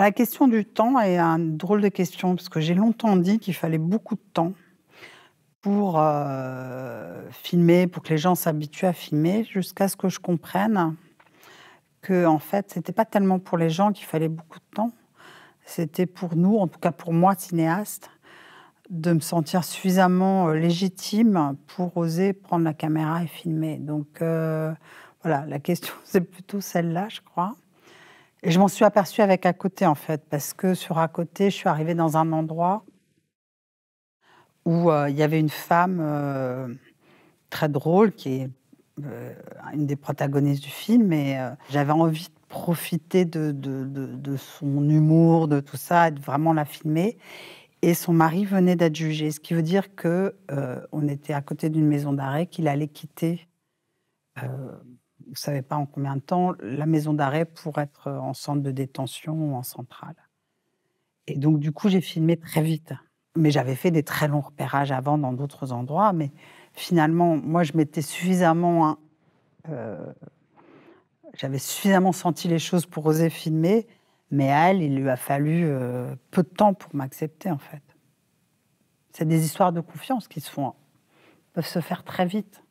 la question du temps est un drôle de question, parce que j'ai longtemps dit qu'il fallait beaucoup de temps pour euh, filmer, pour que les gens s'habituent à filmer, jusqu'à ce que je comprenne que, en fait, c'était pas tellement pour les gens qu'il fallait beaucoup de temps, c'était pour nous, en tout cas pour moi, cinéaste, de me sentir suffisamment euh, légitime pour oser prendre la caméra et filmer. Donc euh, voilà, la question c'est plutôt celle-là, je crois. Et je m'en suis aperçue avec à côté, en fait, parce que sur à côté, je suis arrivée dans un endroit où euh, il y avait une femme euh, très drôle qui est euh, une des protagonistes du film. Et j'avais envie de profiter de, de, de, son humour, de tout ça, et de vraiment la filmer. Et son mari venait d'être jugé, ce qui veut dire que on était à côté d'une maison d'arrêt, qu'il allait quitter ne savais pas en combien de temps, la maison d'arrêt pour être en centre de détention ou en centrale. Et donc, du coup, j'ai filmé très vite. Mais j'avais fait des très longs repérages avant dans d'autres endroits. Mais finalement, moi, je m'étais suffisamment. Hein, euh, j'avais suffisamment senti les choses pour oser filmer. Mais à elle, il lui a fallu euh, peu de temps pour m'accepter, en fait. C'est des histoires de confiance qui se font, hein. peuvent se faire très vite.